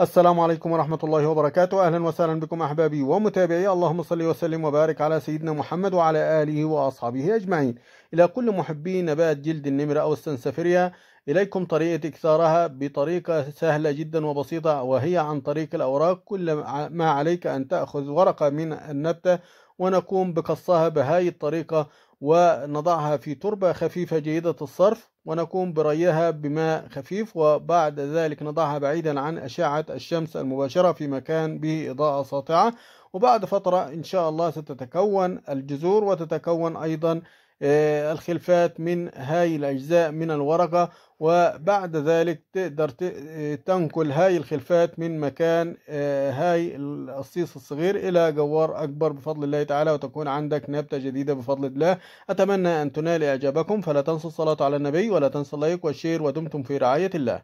السلام عليكم ورحمة الله وبركاته أهلا وسهلا بكم أحبابي ومتابعي اللهم صل وسلم وبارك على سيدنا محمد وعلى آله وأصحابه أجمعين إلى كل محبي نبات جلد النمر أو السنسفرية إليكم طريقة إكثارها بطريقة سهلة جدا وبسيطة وهي عن طريق الأوراق كل ما عليك أن تأخذ ورقة من النبتة ونقوم بقصها بهاي الطريقة ونضعها في تربة خفيفة جيدة الصرف ونقوم بريها بماء خفيف وبعد ذلك نضعها بعيدا عن أشعة الشمس المباشرة في مكان به إضاءة ساطعة وبعد فترة إن شاء الله ستتكون الجذور وتتكون أيضا آه، الخلفات من هاي الأجزاء من الورقة وبعد ذلك تقدر آه، تنقل هاي الخلفات من مكان آه، هاي الصيص الصغير إلى جوار أكبر بفضل الله تعالى وتكون عندك نبتة جديدة بفضل الله أتمنى أن تنال إعجابكم فلا تنسوا الصلاة على النبي ولا تنسوا اللايك والشير ودمتم في رعاية الله